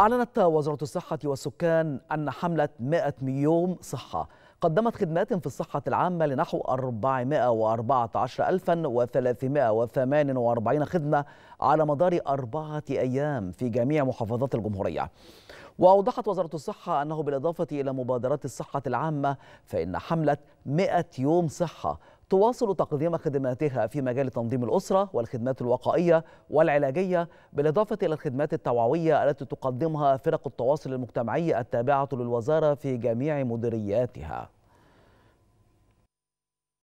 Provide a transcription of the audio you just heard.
أعلنت وزارة الصحة والسكان أن حملة 100 يوم صحة قدمت خدمات في الصحة العامة لنحو 414348 خدمة على مدار أربعة أيام في جميع محافظات الجمهورية وأوضحت وزارة الصحة أنه بالإضافة إلى مبادرات الصحة العامة فإن حملة 100 يوم صحة تواصل تقديم خدماتها في مجال تنظيم الأسرة والخدمات الوقائية والعلاجية بالإضافة إلى الخدمات التوعوية التي تقدمها فرق التواصل المجتمعي التابعة للوزارة في جميع مديرياتها